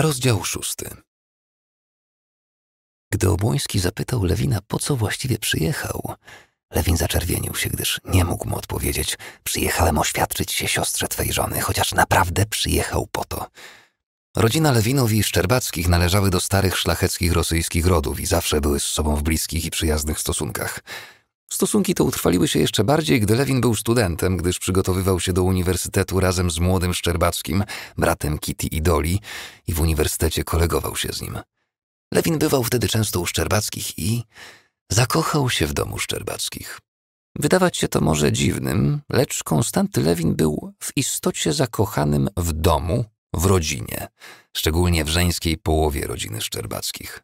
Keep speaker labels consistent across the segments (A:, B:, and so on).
A: Rozdział szósty. Gdy Obłoński zapytał Lewina, po co właściwie przyjechał, Lewin zaczerwienił się, gdyż nie mógł mu odpowiedzieć. Przyjechałem oświadczyć się siostrze twej żony, chociaż naprawdę przyjechał po to. Rodzina Lewinów i Szczerbackich należały do starych szlacheckich rosyjskich rodów i zawsze były z sobą w bliskich i przyjaznych stosunkach. Stosunki te utrwaliły się jeszcze bardziej, gdy Lewin był studentem, gdyż przygotowywał się do uniwersytetu razem z młodym Szczerbackim, bratem Kitty i Doli, i w uniwersytecie kolegował się z nim. Lewin bywał wtedy często u Szczerbackich i zakochał się w domu Szczerbackich. Wydawać się to może dziwnym, lecz Konstanty Lewin był w istocie zakochanym w domu, w rodzinie, szczególnie w żeńskiej połowie rodziny Szczerbackich.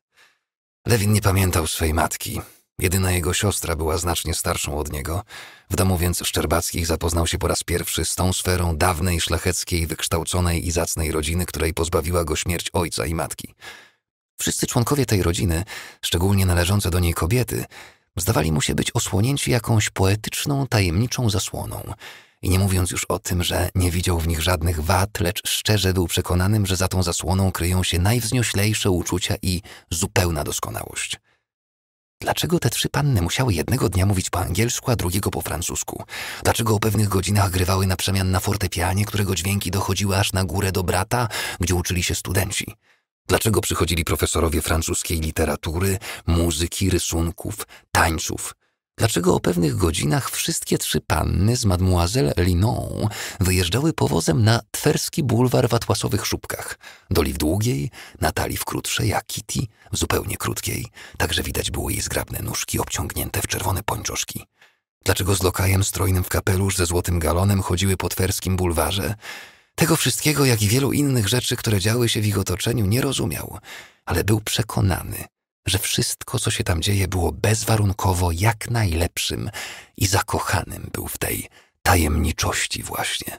A: Lewin nie pamiętał swej matki, Jedyna jego siostra była znacznie starszą od niego. W domu więc Szczerbackich zapoznał się po raz pierwszy z tą sferą dawnej, szlacheckiej, wykształconej i zacnej rodziny, której pozbawiła go śmierć ojca i matki. Wszyscy członkowie tej rodziny, szczególnie należące do niej kobiety, zdawali mu się być osłonięci jakąś poetyczną, tajemniczą zasłoną. I nie mówiąc już o tym, że nie widział w nich żadnych wad, lecz szczerze był przekonanym, że za tą zasłoną kryją się najwznioślejsze uczucia i zupełna doskonałość. Dlaczego te trzy panny musiały jednego dnia mówić po angielsku, a drugiego po francusku? Dlaczego o pewnych godzinach grywały na przemian na fortepianie, którego dźwięki dochodziły aż na górę do brata, gdzie uczyli się studenci? Dlaczego przychodzili profesorowie francuskiej literatury, muzyki, rysunków, tańców? Dlaczego o pewnych godzinach wszystkie trzy panny z Mademoiselle Linon wyjeżdżały powozem na twerski bulwar w atłasowych szubkach? Doli w długiej, Natali w krótszej, a Kitty w zupełnie krótkiej. Także widać było jej zgrabne nóżki obciągnięte w czerwone pończoszki. Dlaczego z lokajem strojnym w kapelusz ze złotym galonem chodziły po twerskim bulwarze? Tego wszystkiego, jak i wielu innych rzeczy, które działy się w ich otoczeniu, nie rozumiał, ale był przekonany, że wszystko, co się tam dzieje, było bezwarunkowo jak najlepszym i zakochanym był w tej tajemniczości właśnie.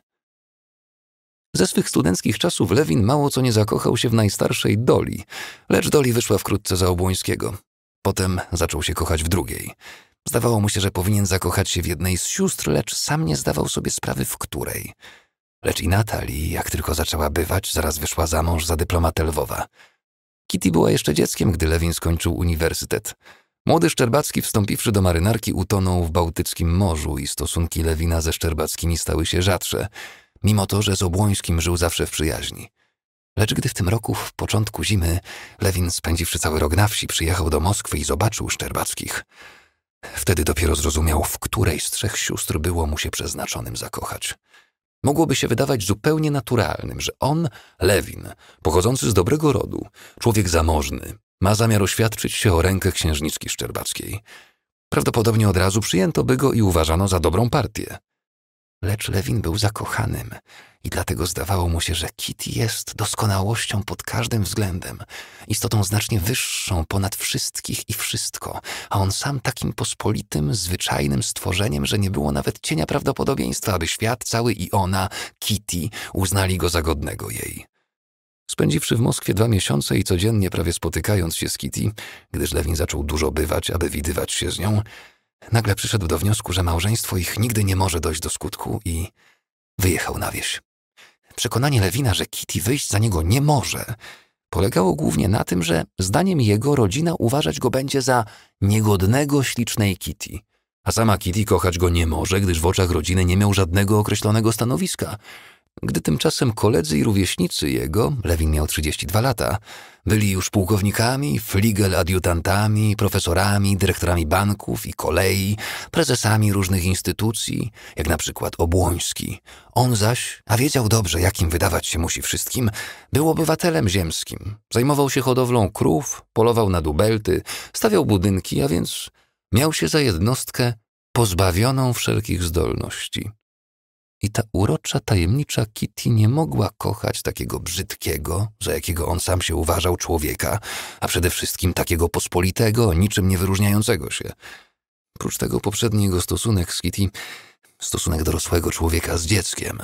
A: Ze swych studenckich czasów Lewin mało co nie zakochał się w najstarszej Doli, lecz Doli wyszła wkrótce za Obłońskiego. Potem zaczął się kochać w drugiej. Zdawało mu się, że powinien zakochać się w jednej z sióstr, lecz sam nie zdawał sobie sprawy, w której. Lecz i Natalii, jak tylko zaczęła bywać, zaraz wyszła za mąż za dyplomatę Lwowa – Kitty była jeszcze dzieckiem, gdy Lewin skończył uniwersytet. Młody Szczerbacki, wstąpiwszy do marynarki, utonął w Bałtyckim Morzu i stosunki Lewina ze Szczerbackimi stały się rzadsze, mimo to, że z Obłońskim żył zawsze w przyjaźni. Lecz gdy w tym roku, w początku zimy, Lewin, spędziwszy cały rok na wsi, przyjechał do Moskwy i zobaczył Szczerbackich. Wtedy dopiero zrozumiał, w której z trzech sióstr było mu się przeznaczonym zakochać. Mogłoby się wydawać zupełnie naturalnym, że on, Lewin, pochodzący z dobrego rodu, człowiek zamożny, ma zamiar oświadczyć się o rękę księżniczki Szczerbackiej. Prawdopodobnie od razu przyjęto by go i uważano za dobrą partię lecz Lewin był zakochanym i dlatego zdawało mu się, że Kitty jest doskonałością pod każdym względem, istotą znacznie wyższą ponad wszystkich i wszystko, a on sam takim pospolitym, zwyczajnym stworzeniem, że nie było nawet cienia prawdopodobieństwa, aby świat cały i ona, Kitty, uznali go za godnego jej. Spędziwszy w Moskwie dwa miesiące i codziennie prawie spotykając się z Kitty, gdyż Lewin zaczął dużo bywać, aby widywać się z nią, Nagle przyszedł do wniosku, że małżeństwo ich nigdy nie może dojść do skutku i wyjechał na wieś. Przekonanie Lewina, że Kitty wyjść za niego nie może, polegało głównie na tym, że zdaniem jego rodzina uważać go będzie za niegodnego ślicznej Kitty, a sama Kitty kochać go nie może, gdyż w oczach rodziny nie miał żadnego określonego stanowiska. Gdy tymczasem koledzy i rówieśnicy jego, Lewin miał 32 lata, byli już pułkownikami, fligel-adiutantami, profesorami, dyrektorami banków i kolei, prezesami różnych instytucji, jak na przykład Obłoński. On zaś, a wiedział dobrze, jakim wydawać się musi wszystkim, był obywatelem ziemskim. Zajmował się hodowlą krów, polował na dubelty, stawiał budynki, a więc miał się za jednostkę pozbawioną wszelkich zdolności. I ta urocza, tajemnicza Kitty nie mogła kochać takiego brzydkiego, za jakiego on sam się uważał człowieka, a przede wszystkim takiego pospolitego, niczym nie wyróżniającego się. Prócz tego poprzedni jego stosunek z Kitty, stosunek dorosłego człowieka z dzieckiem,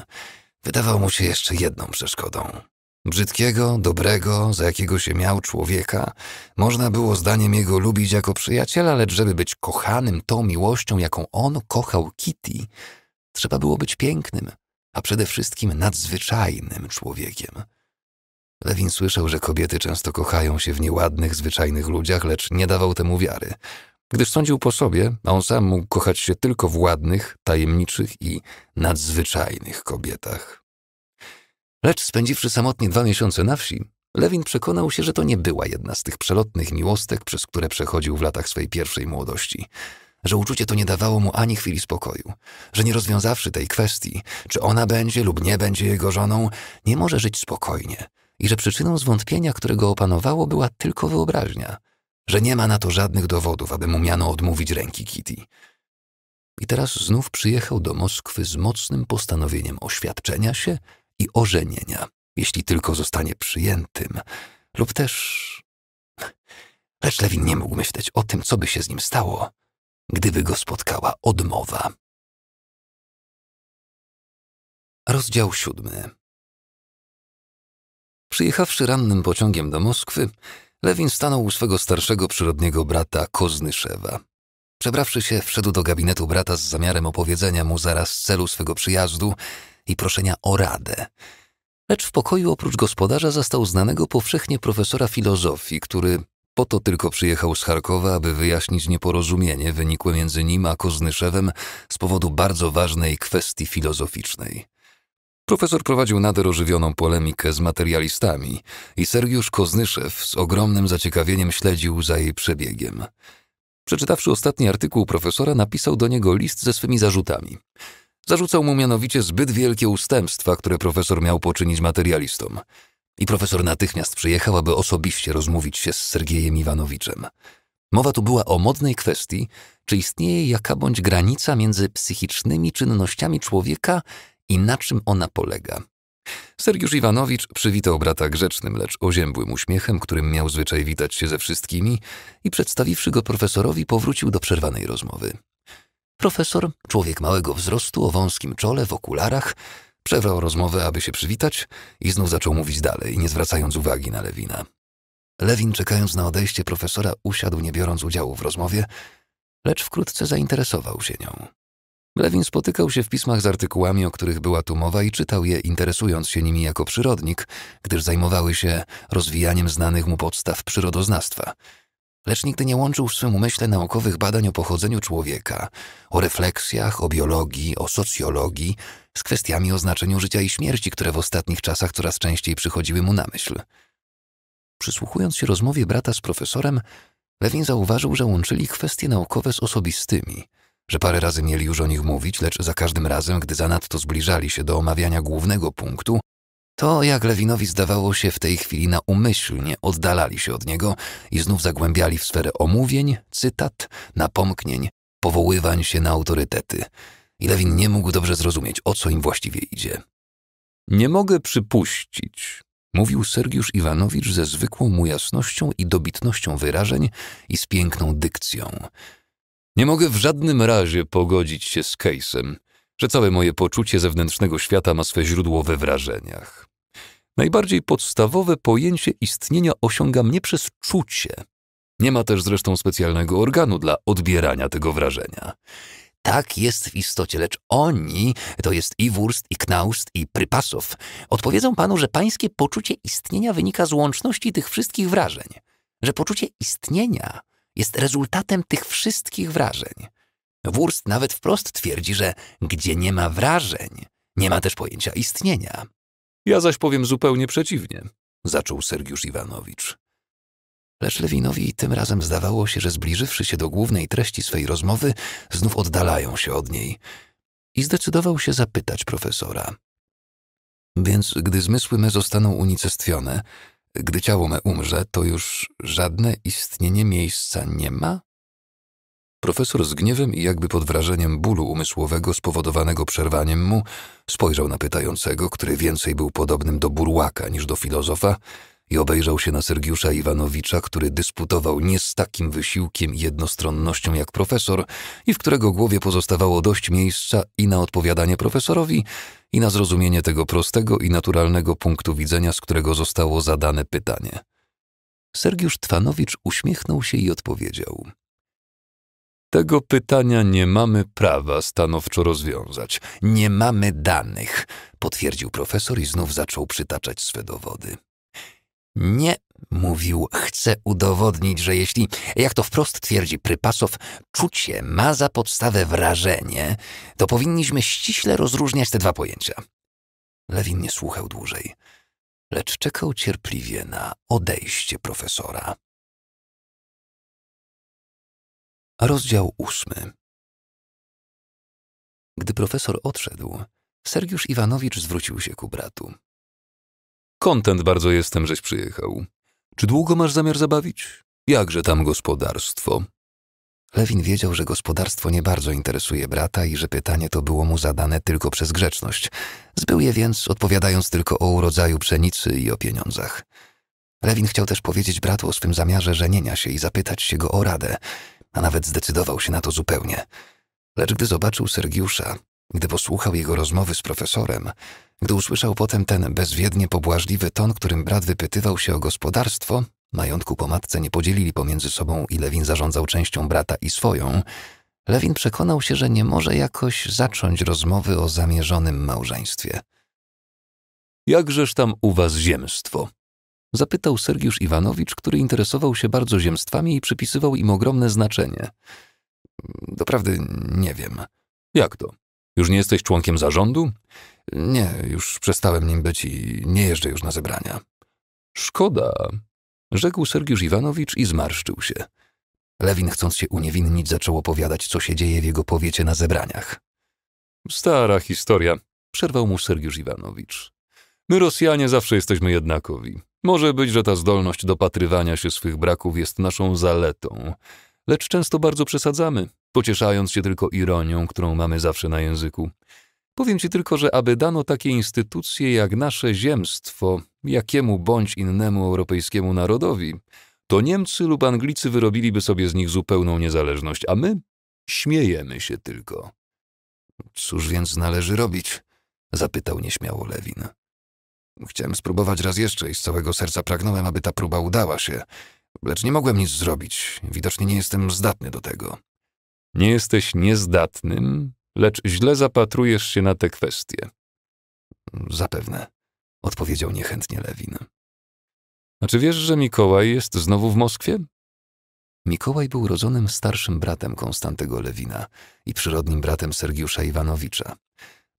A: wydawał mu się jeszcze jedną przeszkodą. Brzydkiego, dobrego, za jakiego się miał człowieka, można było zdaniem jego lubić jako przyjaciela, lecz żeby być kochanym tą miłością, jaką on kochał Kitty, Trzeba było być pięknym, a przede wszystkim nadzwyczajnym człowiekiem. Lewin słyszał, że kobiety często kochają się w nieładnych, zwyczajnych ludziach, lecz nie dawał temu wiary, gdyż sądził po sobie, a on sam mógł kochać się tylko w ładnych, tajemniczych i nadzwyczajnych kobietach. Lecz spędziwszy samotnie dwa miesiące na wsi, Lewin przekonał się, że to nie była jedna z tych przelotnych miłostek, przez które przechodził w latach swej pierwszej młodości – że uczucie to nie dawało mu ani chwili spokoju, że nie rozwiązawszy tej kwestii, czy ona będzie lub nie będzie jego żoną, nie może żyć spokojnie i że przyczyną zwątpienia, które go opanowało, była tylko wyobraźnia, że nie ma na to żadnych dowodów, aby mu miano odmówić ręki Kitty. I teraz znów przyjechał do Moskwy z mocnym postanowieniem oświadczenia się i ożenienia, jeśli tylko zostanie przyjętym, lub też Lecz Lewin nie mógł myśleć o tym, co by się z nim stało, gdyby go spotkała odmowa. Rozdział siódmy. Przyjechawszy rannym pociągiem do Moskwy, Lewin stanął u swego starszego przyrodniego brata Koznyszewa. Przebrawszy się, wszedł do gabinetu brata z zamiarem opowiedzenia mu zaraz celu swego przyjazdu i proszenia o radę. Lecz w pokoju oprócz gospodarza zastał znanego powszechnie profesora filozofii, który po to tylko przyjechał z Charkowa, aby wyjaśnić nieporozumienie wynikłe między nim a Koznyszewem z powodu bardzo ważnej kwestii filozoficznej. Profesor prowadził nader ożywioną polemikę z materialistami i Sergiusz Koznyszew z ogromnym zaciekawieniem śledził za jej przebiegiem. Przeczytawszy ostatni artykuł profesora, napisał do niego list ze swymi zarzutami. Zarzucał mu mianowicie zbyt wielkie ustępstwa, które profesor miał poczynić materialistom – i profesor natychmiast przyjechał, aby osobiście rozmówić się z Sergiejem Iwanowiczem. Mowa tu była o modnej kwestii, czy istnieje jaka bądź granica między psychicznymi czynnościami człowieka i na czym ona polega. Sergiusz Iwanowicz przywitał brata grzecznym, lecz oziębłym uśmiechem, którym miał zwyczaj witać się ze wszystkimi i przedstawiwszy go profesorowi powrócił do przerwanej rozmowy. Profesor, człowiek małego wzrostu o wąskim czole, w okularach, Przerwał rozmowę, aby się przywitać i znów zaczął mówić dalej, nie zwracając uwagi na Lewina. Lewin, czekając na odejście profesora, usiadł, nie biorąc udziału w rozmowie, lecz wkrótce zainteresował się nią. Lewin spotykał się w pismach z artykułami, o których była tu mowa i czytał je, interesując się nimi jako przyrodnik, gdyż zajmowały się rozwijaniem znanych mu podstaw przyrodoznawstwa. Lecz nigdy nie łączył w swym umyśle naukowych badań o pochodzeniu człowieka, o refleksjach, o biologii, o socjologii, z kwestiami o znaczeniu życia i śmierci, które w ostatnich czasach coraz częściej przychodziły mu na myśl. Przysłuchując się rozmowie brata z profesorem, Lewin zauważył, że łączyli kwestie naukowe z osobistymi, że parę razy mieli już o nich mówić, lecz za każdym razem, gdy zanadto zbliżali się do omawiania głównego punktu, to, jak Lewinowi zdawało się w tej chwili naumyślnie oddalali się od niego i znów zagłębiali w sferę omówień, cytat, napomknień, powoływań się na autorytety – i Lewin nie mógł dobrze zrozumieć, o co im właściwie idzie. Nie mogę przypuścić, mówił Sergiusz Iwanowicz ze zwykłą mu jasnością i dobitnością wyrażeń i z piękną dykcją. Nie mogę w żadnym razie pogodzić się z Case'em, że całe moje poczucie zewnętrznego świata ma swe źródło we wrażeniach. Najbardziej podstawowe pojęcie istnienia osiąga mnie przez czucie. Nie ma też zresztą specjalnego organu dla odbierania tego wrażenia. Tak jest w istocie, lecz oni, to jest i Wurst, i Knaust, i Prypasow, odpowiedzą panu, że pańskie poczucie istnienia wynika z łączności tych wszystkich wrażeń, że poczucie istnienia jest rezultatem tych wszystkich wrażeń. Wurst nawet wprost twierdzi, że gdzie nie ma wrażeń, nie ma też pojęcia istnienia. Ja zaś powiem zupełnie przeciwnie, zaczął Sergiusz Iwanowicz. Lecz Lewinowi tym razem zdawało się, że zbliżywszy się do głównej treści swej rozmowy, znów oddalają się od niej. I zdecydował się zapytać profesora. Więc gdy zmysły me zostaną unicestwione, gdy ciało me umrze, to już żadne istnienie miejsca nie ma? Profesor z gniewem i jakby pod wrażeniem bólu umysłowego spowodowanego przerwaniem mu spojrzał na pytającego, który więcej był podobnym do burłaka niż do filozofa, i obejrzał się na Sergiusza Iwanowicza, który dysputował nie z takim wysiłkiem i jednostronnością jak profesor i w którego głowie pozostawało dość miejsca i na odpowiadanie profesorowi, i na zrozumienie tego prostego i naturalnego punktu widzenia, z którego zostało zadane pytanie. Sergiusz Twanowicz uśmiechnął się i odpowiedział. Tego pytania nie mamy prawa stanowczo rozwiązać. Nie mamy danych, potwierdził profesor i znów zaczął przytaczać swe dowody. Nie, mówił, chcę udowodnić, że jeśli, jak to wprost twierdzi Prypasow, czucie ma za podstawę wrażenie, to powinniśmy ściśle rozróżniać te dwa pojęcia. Lewin nie słuchał dłużej, lecz czekał cierpliwie na odejście profesora. Rozdział ósmy. Gdy profesor odszedł, Sergiusz Iwanowicz zwrócił się ku bratu. Kontent bardzo jestem, żeś przyjechał. Czy długo masz zamiar zabawić? Jakże tam gospodarstwo? Lewin wiedział, że gospodarstwo nie bardzo interesuje brata i że pytanie to było mu zadane tylko przez grzeczność. Zbył je więc, odpowiadając tylko o urodzaju pszenicy i o pieniądzach. Lewin chciał też powiedzieć bratu o swym zamiarze żenienia się i zapytać się go o radę, a nawet zdecydował się na to zupełnie. Lecz gdy zobaczył Sergiusza, gdy posłuchał jego rozmowy z profesorem, gdy usłyszał potem ten bezwiednie pobłażliwy ton, którym brat wypytywał się o gospodarstwo, majątku po matce nie podzielili pomiędzy sobą i Lewin zarządzał częścią brata i swoją, Lewin przekonał się, że nie może jakoś zacząć rozmowy o zamierzonym małżeństwie. Jakżeż tam u was ziemstwo? Zapytał Sergiusz Iwanowicz, który interesował się bardzo ziemstwami i przypisywał im ogromne znaczenie. Doprawdy nie wiem. Jak to? Już nie jesteś członkiem zarządu? Nie, już przestałem nim być i nie jeżdżę już na zebrania. Szkoda, rzekł Sergiusz Iwanowicz i zmarszczył się. Lewin, chcąc się uniewinnić, zaczął opowiadać, co się dzieje w jego powiecie na zebraniach. Stara historia, przerwał mu Sergiusz Iwanowicz. My, Rosjanie, zawsze jesteśmy jednakowi. Może być, że ta zdolność dopatrywania się swych braków jest naszą zaletą, lecz często bardzo przesadzamy pocieszając się tylko ironią, którą mamy zawsze na języku. Powiem ci tylko, że aby dano takie instytucje jak nasze ziemstwo, jakiemu bądź innemu europejskiemu narodowi, to Niemcy lub Anglicy wyrobiliby sobie z nich zupełną niezależność, a my śmiejemy się tylko. Cóż więc należy robić? zapytał nieśmiało Lewin. Chciałem spróbować raz jeszcze i z całego serca pragnąłem, aby ta próba udała się, lecz nie mogłem nic zrobić. Widocznie nie jestem zdatny do tego. Nie jesteś niezdatnym, lecz źle zapatrujesz się na te kwestie. Zapewne, odpowiedział niechętnie Lewin. A czy wiesz, że Mikołaj jest znowu w Moskwie? Mikołaj był rodzonym starszym bratem Konstantego Lewina i przyrodnim bratem Sergiusza Iwanowicza.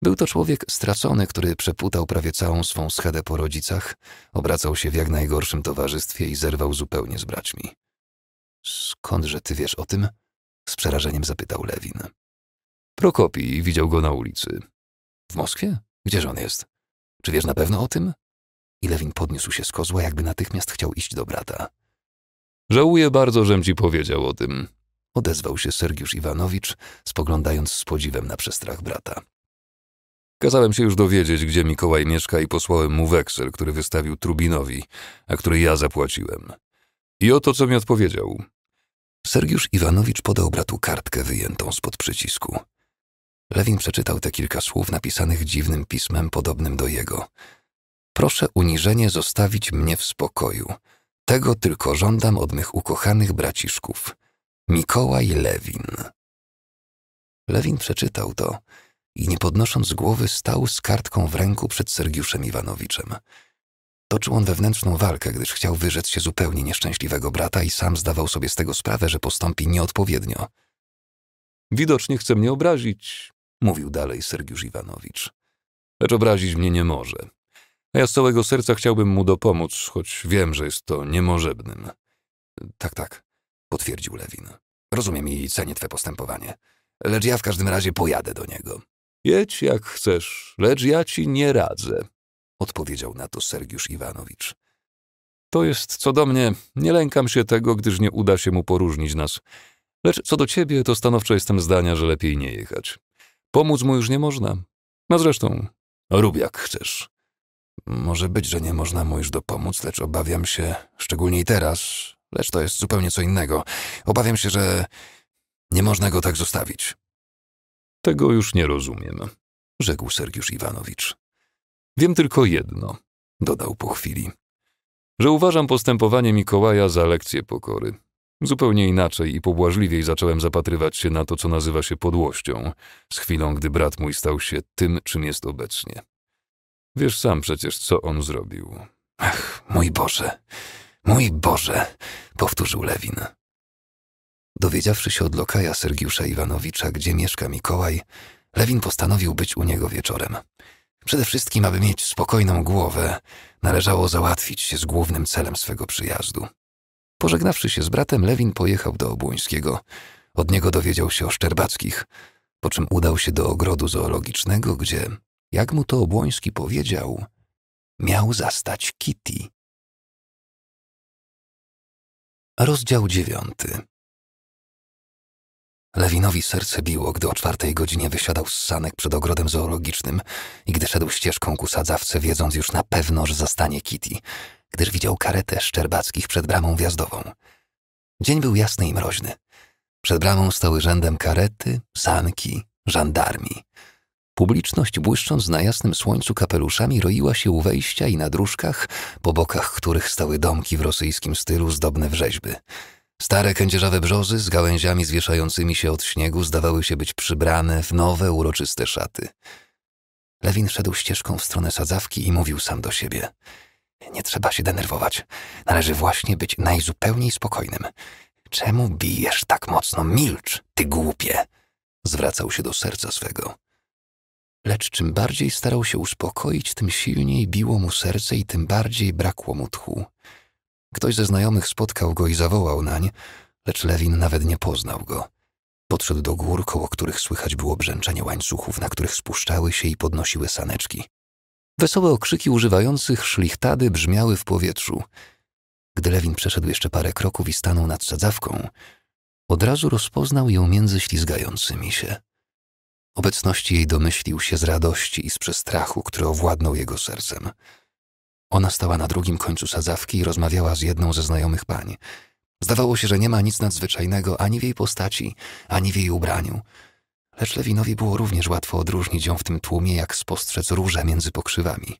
A: Był to człowiek stracony, który przeputał prawie całą swą schedę po rodzicach, obracał się w jak najgorszym towarzystwie i zerwał zupełnie z braćmi. Skądże ty wiesz o tym? Z przerażeniem zapytał Lewin. Prokopi widział go na ulicy. W Moskwie? Gdzież on jest? Czy wiesz na pewno o tym? I Lewin podniósł się z kozła, jakby natychmiast chciał iść do brata. Żałuję bardzo, żem ci powiedział o tym. Odezwał się Sergiusz Iwanowicz, spoglądając z podziwem na przestrach brata. Kazałem się już dowiedzieć, gdzie Mikołaj mieszka i posłałem mu weksel, który wystawił Trubinowi, a który ja zapłaciłem. I oto co mi odpowiedział. Sergiusz Iwanowicz podał bratu kartkę wyjętą spod przycisku. Lewin przeczytał te kilka słów napisanych dziwnym pismem podobnym do jego. Proszę uniżenie zostawić mnie w spokoju. Tego tylko żądam od mych ukochanych braciszków. Mikołaj Lewin. Lewin przeczytał to i nie podnosząc głowy stał z kartką w ręku przed Sergiuszem Iwanowiczem. Toczył on wewnętrzną walkę, gdyż chciał wyrzec się zupełnie nieszczęśliwego brata i sam zdawał sobie z tego sprawę, że postąpi nieodpowiednio. Widocznie chce mnie obrazić, mówił dalej Sergiusz Iwanowicz. Lecz obrazić mnie nie może. A ja z całego serca chciałbym mu dopomóc, choć wiem, że jest to niemożebnym. Tak, tak, potwierdził Lewin. Rozumiem i cenię twe postępowanie. Lecz ja w każdym razie pojadę do niego. Jedź jak chcesz, lecz ja ci nie radzę, odpowiedział na to Sergiusz Iwanowicz. To jest co do mnie, nie lękam się tego, gdyż nie uda się mu poróżnić nas. Lecz co do ciebie, to stanowczo jestem zdania, że lepiej nie jechać. Pomóc mu już nie można. A no zresztą, rób jak chcesz. Może być, że nie można mu już dopomóc, lecz obawiam się, szczególnie i teraz, lecz to jest zupełnie co innego. Obawiam się, że nie można go tak zostawić. Tego już nie rozumiem, rzekł Sergiusz Iwanowicz. Wiem tylko jedno, dodał po chwili, że uważam postępowanie Mikołaja za lekcję pokory. Zupełnie inaczej i pobłażliwiej zacząłem zapatrywać się na to, co nazywa się podłością, z chwilą, gdy brat mój stał się tym, czym jest obecnie. Wiesz sam przecież, co on zrobił. Ach, mój Boże, mój Boże, powtórzył Lewin. Dowiedziawszy się od lokaja Sergiusza Iwanowicza, gdzie mieszka Mikołaj, Lewin postanowił być u niego wieczorem. Przede wszystkim, aby mieć spokojną głowę, należało załatwić się z głównym celem swego przyjazdu. Pożegnawszy się z bratem, Lewin pojechał do Obłońskiego. Od niego dowiedział się o Szczerbackich, po czym udał się do ogrodu zoologicznego, gdzie, jak mu to Obłoński powiedział, miał zastać Kitty. Rozdział dziewiąty. Lewinowi serce biło, gdy o czwartej godzinie wysiadał z sanek przed ogrodem zoologicznym i gdy szedł ścieżką ku sadzawce, wiedząc już na pewno, że zastanie Kitty, gdyż widział karetę Szczerbackich przed bramą wjazdową. Dzień był jasny i mroźny. Przed bramą stały rzędem karety, sanki, żandarmi. Publiczność, błyszcząc na jasnym słońcu kapeluszami, roiła się u wejścia i na dróżkach, po bokach których stały domki w rosyjskim stylu zdobne w rzeźby – Stare kędzierzawe brzozy z gałęziami zwieszającymi się od śniegu zdawały się być przybrane w nowe, uroczyste szaty. Lewin szedł ścieżką w stronę sadzawki i mówił sam do siebie. Nie trzeba się denerwować. Należy właśnie być najzupełniej spokojnym. Czemu bijesz tak mocno? Milcz, ty głupie! Zwracał się do serca swego. Lecz czym bardziej starał się uspokoić, tym silniej biło mu serce i tym bardziej brakło mu tchu. Ktoś ze znajomych spotkał go i zawołał nań, lecz Lewin nawet nie poznał go. Podszedł do gór, koło których słychać było brzęczenie łańcuchów, na których spuszczały się i podnosiły saneczki. Wesołe okrzyki używających szlichtady brzmiały w powietrzu. Gdy Lewin przeszedł jeszcze parę kroków i stanął nad sadzawką, od razu rozpoznał ją między ślizgającymi się. Obecności jej domyślił się z radości i z przestrachu, który owładnął jego sercem. Ona stała na drugim końcu sadzawki i rozmawiała z jedną ze znajomych pań. Zdawało się, że nie ma nic nadzwyczajnego ani w jej postaci, ani w jej ubraniu. Lecz Lewinowi było również łatwo odróżnić ją w tym tłumie, jak spostrzec róże między pokrzywami.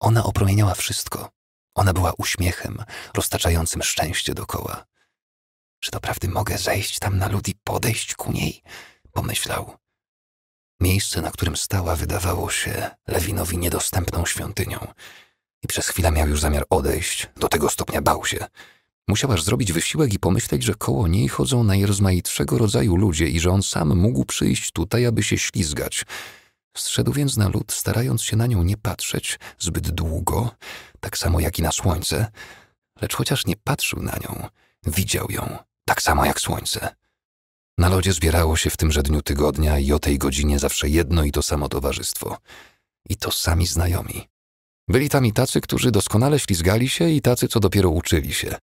A: Ona opromieniała wszystko. Ona była uśmiechem, roztaczającym szczęście dokoła. Czy doprawdy mogę zejść tam na lud i podejść ku niej? Pomyślał. Miejsce, na którym stała, wydawało się Lewinowi niedostępną świątynią i przez chwilę miał już zamiar odejść. Do tego stopnia bał się. Musiałaż zrobić wysiłek i pomyśleć, że koło niej chodzą najrozmaitszego rodzaju ludzie i że on sam mógł przyjść tutaj, aby się ślizgać. Zszedł więc na lód, starając się na nią nie patrzeć zbyt długo, tak samo jak i na słońce, lecz chociaż nie patrzył na nią, widział ją, tak samo jak słońce. Na lodzie zbierało się w tymże dniu tygodnia i o tej godzinie zawsze jedno i to samo towarzystwo. I to sami znajomi. Byli tam i tacy, którzy doskonale ślizgali się i tacy, co dopiero uczyli się.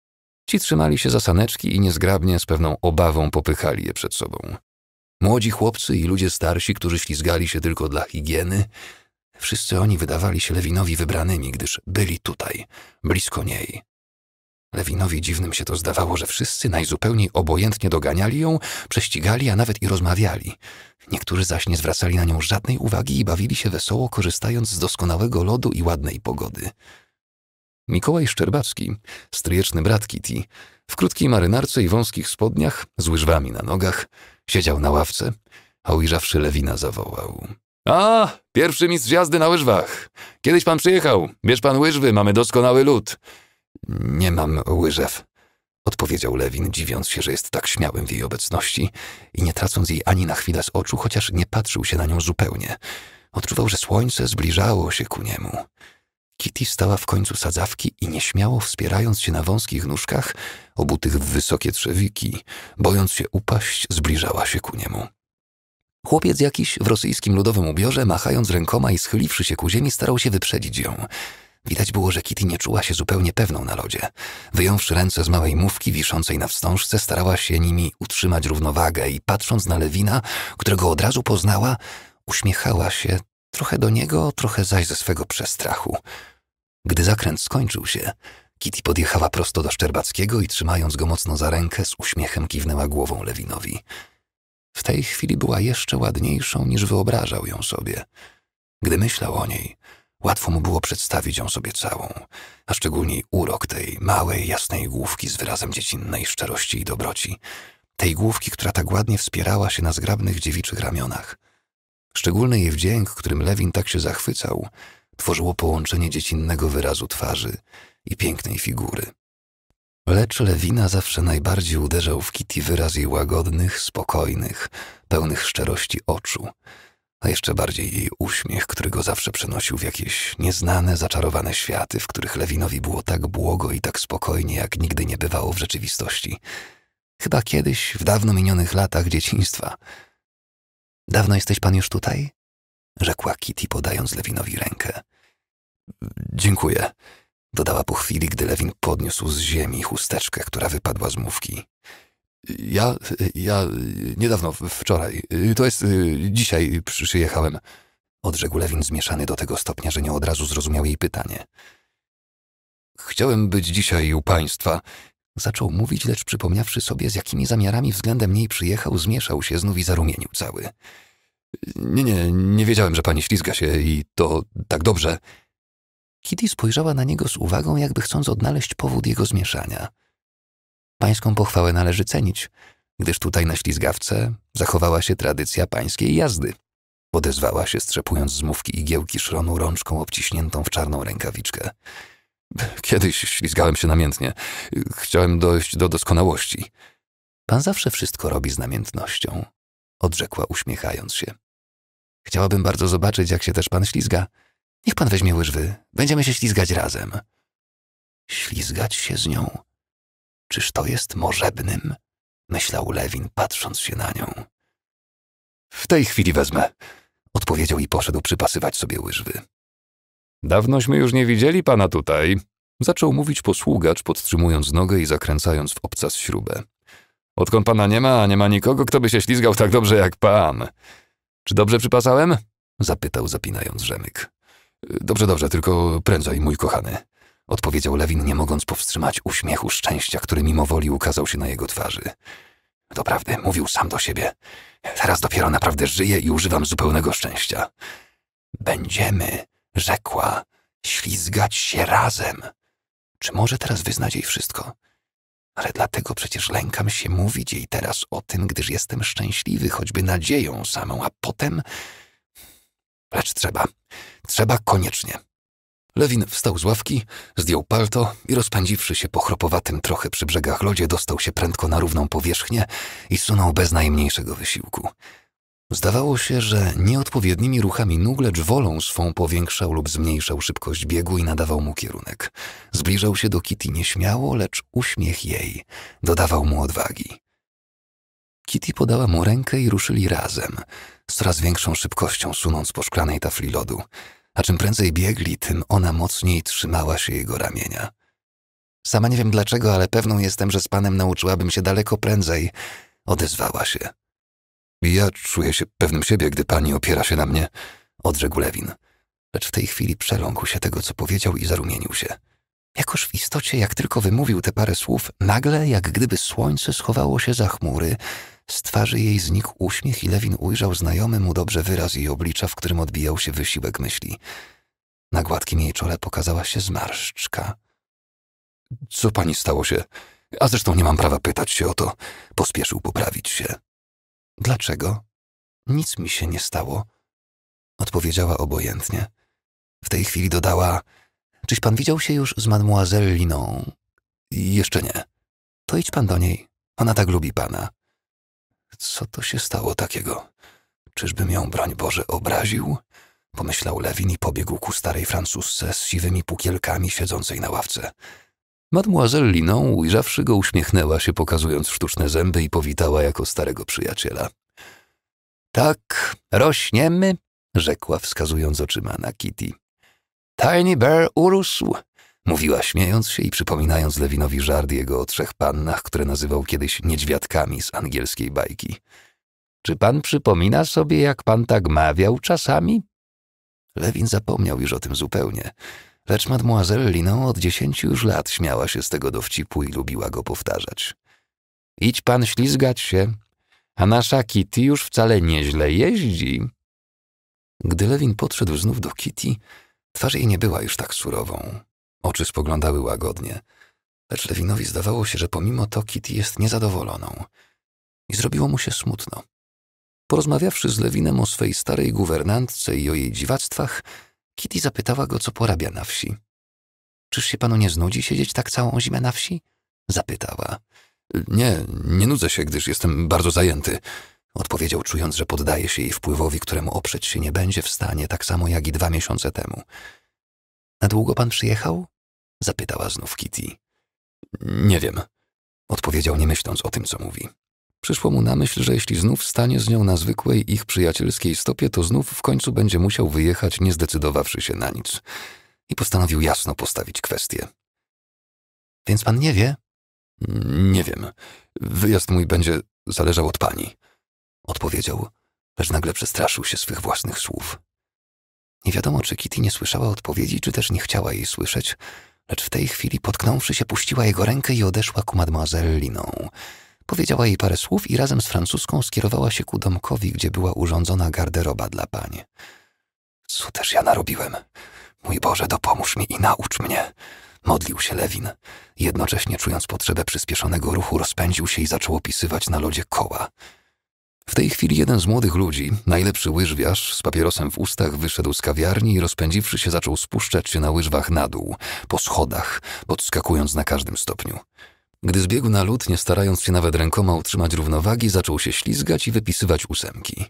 A: Ci trzymali się za saneczki i niezgrabnie, z pewną obawą popychali je przed sobą. Młodzi chłopcy i ludzie starsi, którzy ślizgali się tylko dla higieny, wszyscy oni wydawali się Lewinowi wybranymi, gdyż byli tutaj, blisko niej, Lewinowi dziwnym się to zdawało, że wszyscy najzupełniej obojętnie doganiali ją, prześcigali, a nawet i rozmawiali. Niektórzy zaś nie zwracali na nią żadnej uwagi i bawili się wesoło, korzystając z doskonałego lodu i ładnej pogody. Mikołaj Szczerbacki, stryjeczny brat Kitty, w krótkiej marynarce i wąskich spodniach, z łyżwami na nogach, siedział na ławce, a ujrzawszy Lewina zawołał. A, pierwszy mistrz jazdy na łyżwach. Kiedyś pan przyjechał. Bierz pan łyżwy, mamy doskonały lód. Nie mam łyżew, odpowiedział Lewin, dziwiąc się, że jest tak śmiałym w jej obecności i nie tracąc jej ani na chwilę z oczu, chociaż nie patrzył się na nią zupełnie. Odczuwał, że słońce zbliżało się ku niemu. Kitty stała w końcu sadzawki i nieśmiało wspierając się na wąskich nóżkach, obutych w wysokie trzewiki, bojąc się upaść, zbliżała się ku niemu. Chłopiec jakiś w rosyjskim ludowym ubiorze, machając rękoma i schyliwszy się ku ziemi, starał się wyprzedzić ją. Widać było, że Kitty nie czuła się zupełnie pewną na lodzie. Wyjąwszy ręce z małej mówki wiszącej na wstążce, starała się nimi utrzymać równowagę i patrząc na Lewina, którego od razu poznała, uśmiechała się trochę do niego, trochę zaś ze swego przestrachu. Gdy zakręt skończył się, Kitty podjechała prosto do Szczerbackiego i trzymając go mocno za rękę, z uśmiechem kiwnęła głową Lewinowi. W tej chwili była jeszcze ładniejszą niż wyobrażał ją sobie. Gdy myślał o niej, Łatwo mu było przedstawić ją sobie całą, a szczególnie urok tej małej, jasnej główki z wyrazem dziecinnej szczerości i dobroci, tej główki, która tak ładnie wspierała się na zgrabnych dziewiczych ramionach. Szczególny jej wdzięk, którym Lewin tak się zachwycał, tworzyło połączenie dziecinnego wyrazu twarzy i pięknej figury. Lecz Lewina zawsze najbardziej uderzał w Kitty wyraz jej łagodnych, spokojnych, pełnych szczerości oczu – a jeszcze bardziej jej uśmiech, który go zawsze przenosił w jakieś nieznane, zaczarowane światy, w których Lewinowi było tak błogo i tak spokojnie, jak nigdy nie bywało w rzeczywistości. Chyba kiedyś, w dawno minionych latach dzieciństwa. Dawno jesteś pan już tutaj? rzekła Kitty, podając Lewinowi rękę. Dziękuję, dodała po chwili, gdy Lewin podniósł z ziemi chusteczkę, która wypadła z mówki. Ja, ja niedawno, wczoraj, y, to jest y, dzisiaj przyjechałem. Odrzekł Lewin zmieszany do tego stopnia, że nie od razu zrozumiał jej pytanie. Chciałem być dzisiaj u państwa. Zaczął mówić, lecz przypomniawszy sobie, z jakimi zamiarami względem niej przyjechał, zmieszał się znów i zarumienił cały. Nie, nie, nie wiedziałem, że pani ślizga się i to tak dobrze. Kitty spojrzała na niego z uwagą, jakby chcąc odnaleźć powód jego zmieszania. Pańską pochwałę należy cenić, gdyż tutaj na ślizgawce zachowała się tradycja pańskiej jazdy. Odezwała się, strzepując z mówki igiełki szronu rączką obciśniętą w czarną rękawiczkę. Kiedyś ślizgałem się namiętnie. Chciałem dojść do doskonałości. Pan zawsze wszystko robi z namiętnością, odrzekła uśmiechając się. Chciałabym bardzo zobaczyć, jak się też pan ślizga. Niech pan weźmie łyżwy. Będziemy się ślizgać razem. Ślizgać się z nią? Czyż to jest możebnym? myślał Lewin, patrząc się na nią. W tej chwili wezmę, odpowiedział i poszedł przypasywać sobie łyżwy. Dawnośmy już nie widzieli pana tutaj, zaczął mówić posługacz, podtrzymując nogę i zakręcając w obcas śrubę. Odkąd pana nie ma, nie ma nikogo, kto by się ślizgał tak dobrze jak pan. Czy dobrze przypasałem? zapytał, zapinając rzemyk. Dobrze, dobrze, tylko prędzej, mój kochany odpowiedział Lewin, nie mogąc powstrzymać uśmiechu szczęścia, który mimowoli ukazał się na jego twarzy. Doprawdy, mówił sam do siebie. Teraz dopiero naprawdę żyję i używam zupełnego szczęścia. Będziemy, rzekła, ślizgać się razem. Czy może teraz wyznać jej wszystko? Ale dlatego przecież lękam się mówić jej teraz o tym, gdyż jestem szczęśliwy, choćby nadzieją samą, a potem... Lecz trzeba, trzeba koniecznie. Lewin wstał z ławki, zdjął palto i rozpędziwszy się po chropowatym trochę przy brzegach lodzie, dostał się prędko na równą powierzchnię i sunął bez najmniejszego wysiłku. Zdawało się, że nieodpowiednimi ruchami nóg, lecz wolą swą powiększał lub zmniejszał szybkość biegu i nadawał mu kierunek. Zbliżał się do Kitty nieśmiało, lecz uśmiech jej dodawał mu odwagi. Kitty podała mu rękę i ruszyli razem, z coraz większą szybkością sunąc po szklanej tafli lodu a czym prędzej biegli, tym ona mocniej trzymała się jego ramienia. Sama nie wiem dlaczego, ale pewną jestem, że z panem nauczyłabym się daleko prędzej, odezwała się. Ja czuję się pewnym siebie, gdy pani opiera się na mnie, odrzekł Lewin. Lecz w tej chwili przeląkł się tego, co powiedział i zarumienił się. Jakoż w istocie, jak tylko wymówił te parę słów, nagle, jak gdyby słońce schowało się za chmury, z twarzy jej znikł uśmiech i Lewin ujrzał znajomy mu dobrze wyraz jej oblicza, w którym odbijał się wysiłek myśli. Na gładkim jej czole pokazała się zmarszczka. Co pani stało się? A zresztą nie mam prawa pytać się o to. Pospieszył poprawić się. Dlaczego? Nic mi się nie stało. Odpowiedziała obojętnie. W tej chwili dodała: Czyś pan widział się już z mademoiselle Liną? Jeszcze nie. To idź pan do niej. Ona tak lubi pana. Co to się stało takiego? Czyżbym ją, broń Boże, obraził? Pomyślał Lewin i pobiegł ku starej Francuzce z siwymi pukielkami siedzącej na ławce. Mademoiselle Liną, ujrzawszy go, uśmiechnęła się, pokazując sztuczne zęby i powitała jako starego przyjaciela. Tak, rośniemy, rzekła, wskazując oczyma na Kitty. Tiny Bear urósł, Mówiła śmiejąc się i przypominając Lewinowi żart jego o trzech pannach, które nazywał kiedyś niedźwiadkami z angielskiej bajki. Czy pan przypomina sobie, jak pan tak mawiał czasami? Lewin zapomniał już o tym zupełnie, lecz mademoiselle Liną od dziesięciu już lat śmiała się z tego dowcipu i lubiła go powtarzać. Idź pan ślizgać się, a nasza Kitty już wcale nieźle jeździ. Gdy Lewin podszedł znów do Kitty, twarz jej nie była już tak surową. Oczy spoglądały łagodnie, lecz Lewinowi zdawało się, że pomimo to Kitty jest niezadowoloną. I zrobiło mu się smutno. Porozmawiawszy z Lewinem o swej starej guwernantce i o jej dziwactwach, Kitty zapytała go, co porabia na wsi. Czyż się panu nie znudzi siedzieć tak całą zimę na wsi? Zapytała. Nie, nie nudzę się, gdyż jestem bardzo zajęty. Odpowiedział, czując, że poddaje się jej wpływowi, któremu oprzeć się nie będzie w stanie, tak samo jak i dwa miesiące temu. Na długo pan przyjechał? Zapytała znów Kitty. Nie wiem, odpowiedział nie myśląc o tym, co mówi. Przyszło mu na myśl, że jeśli znów stanie z nią na zwykłej ich przyjacielskiej stopie, to znów w końcu będzie musiał wyjechać, nie zdecydowawszy się na nic. I postanowił jasno postawić kwestię. Więc pan nie wie? Nie wiem. Wyjazd mój będzie zależał od pani, odpowiedział, lecz nagle przestraszył się swych własnych słów. Nie wiadomo, czy Kitty nie słyszała odpowiedzi, czy też nie chciała jej słyszeć, lecz w tej chwili potknąwszy się puściła jego rękę i odeszła ku mademoiselle Liną. Powiedziała jej parę słów i razem z francuską skierowała się ku domkowi, gdzie była urządzona garderoba dla pań. Co też ja narobiłem? Mój Boże, dopomóż mi i naucz mnie! Modlił się Lewin. Jednocześnie czując potrzebę przyspieszonego ruchu, rozpędził się i zaczął opisywać na lodzie koła. W tej chwili jeden z młodych ludzi, najlepszy łyżwiarz, z papierosem w ustach wyszedł z kawiarni i rozpędziwszy się zaczął spuszczać się na łyżwach na dół, po schodach, podskakując na każdym stopniu. Gdy zbiegł na lód, nie starając się nawet rękoma utrzymać równowagi, zaczął się ślizgać i wypisywać ósemki.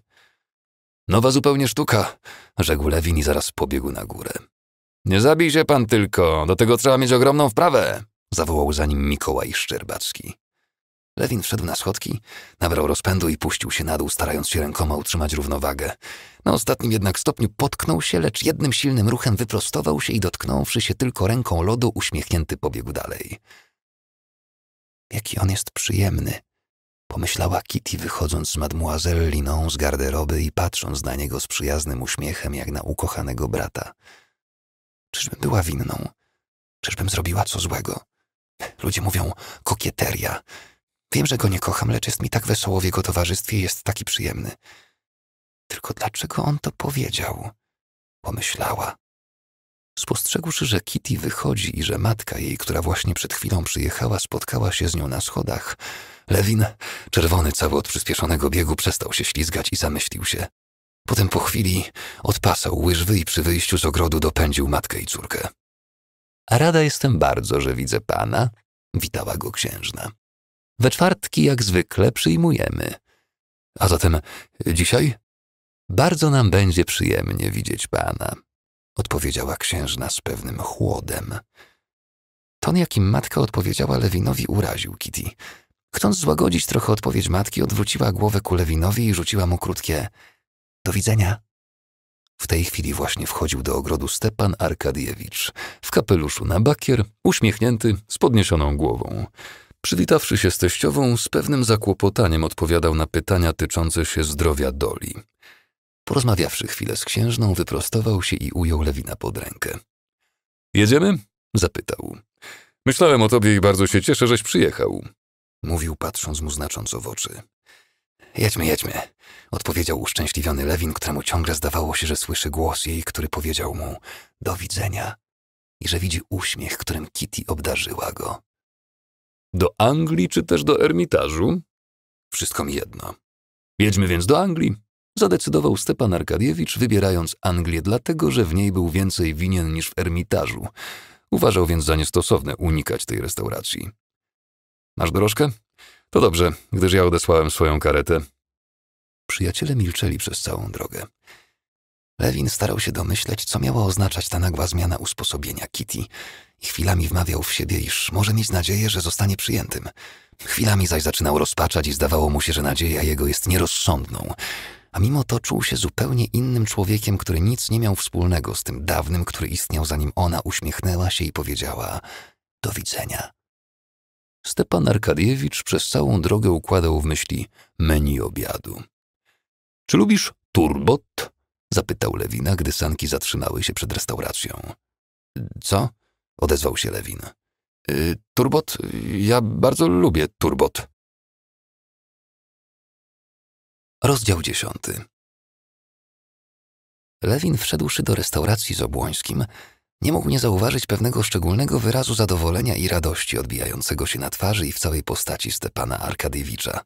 A: Nowa zupełnie sztuka, rzekł Lewin i zaraz pobiegł na górę. Nie zabij się pan tylko, do tego trzeba mieć ogromną wprawę, zawołał za nim Mikołaj Szczerbacki. Lewin wszedł na schodki, nabrał rozpędu i puścił się na dół, starając się rękoma utrzymać równowagę. Na ostatnim jednak stopniu potknął się, lecz jednym silnym ruchem wyprostował się i dotknąwszy się tylko ręką lodu, uśmiechnięty pobiegł dalej. Jaki on jest przyjemny, pomyślała Kitty, wychodząc z mademoiselle Liną z garderoby i patrząc na niego z przyjaznym uśmiechem, jak na ukochanego brata. Czyżbym była winną? Czyżbym zrobiła co złego? Ludzie mówią kokieteria. Wiem, że go nie kocham, lecz jest mi tak wesoło w jego towarzystwie i jest taki przyjemny. Tylko dlaczego on to powiedział? Pomyślała. Spostrzegłszy, że Kitty wychodzi i że matka jej, która właśnie przed chwilą przyjechała, spotkała się z nią na schodach, Lewin, czerwony cały od przyspieszonego biegu, przestał się ślizgać i zamyślił się. Potem po chwili odpasał łyżwy i przy wyjściu z ogrodu dopędził matkę i córkę. A rada jestem bardzo, że widzę pana, witała go księżna. We czwartki, jak zwykle, przyjmujemy. A zatem dzisiaj? Bardzo nam będzie przyjemnie widzieć pana, odpowiedziała księżna z pewnym chłodem. Ton, jakim matka odpowiedziała Lewinowi, uraził Kitty. Chcąc złagodzić trochę odpowiedź matki, odwróciła głowę ku Lewinowi i rzuciła mu krótkie do widzenia. W tej chwili właśnie wchodził do ogrodu Stepan Arkadiewicz w kapeluszu na bakier, uśmiechnięty, z podniesioną głową. Przywitawszy się z teściową, z pewnym zakłopotaniem odpowiadał na pytania tyczące się zdrowia Doli. Porozmawiawszy chwilę z księżną, wyprostował się i ujął Lewina pod rękę. Jedziemy? zapytał. Myślałem o tobie i bardzo się cieszę, żeś przyjechał. Mówił, patrząc mu znacząco w oczy. Jedźmy, jedźmy, odpowiedział uszczęśliwiony Lewin, któremu ciągle zdawało się, że słyszy głos jej, który powiedział mu do widzenia i że widzi uśmiech, którym Kitty obdarzyła go. Do Anglii czy też do Ermitażu? Wszystko mi jedno. Jedźmy więc do Anglii, zadecydował Stepan Arkadiewicz, wybierając Anglię, dlatego że w niej był więcej winien niż w Ermitażu. Uważał więc za niestosowne unikać tej restauracji. Masz dorożkę? To dobrze, gdyż ja odesłałem swoją karetę. Przyjaciele milczeli przez całą drogę. Lewin starał się domyśleć, co miała oznaczać ta nagła zmiana usposobienia Kitty. Chwilami wmawiał w siebie, iż może mieć nadzieję, że zostanie przyjętym. Chwilami zaś zaczynał rozpaczać i zdawało mu się, że nadzieja jego jest nierozsądną. A mimo to czuł się zupełnie innym człowiekiem, który nic nie miał wspólnego z tym dawnym, który istniał zanim ona uśmiechnęła się i powiedziała do widzenia. Stepan Arkadiewicz przez całą drogę układał w myśli menu obiadu. Czy lubisz turbot? zapytał Lewina, gdy sanki zatrzymały się przed restauracją. Co? odezwał się Lewin. Y, turbot? Ja bardzo lubię turbot. Rozdział dziesiąty. Lewin, wszedłszy do restauracji z Obłońskim, nie mógł nie zauważyć pewnego szczególnego wyrazu zadowolenia i radości odbijającego się na twarzy i w całej postaci Stepana Arkadiewicza.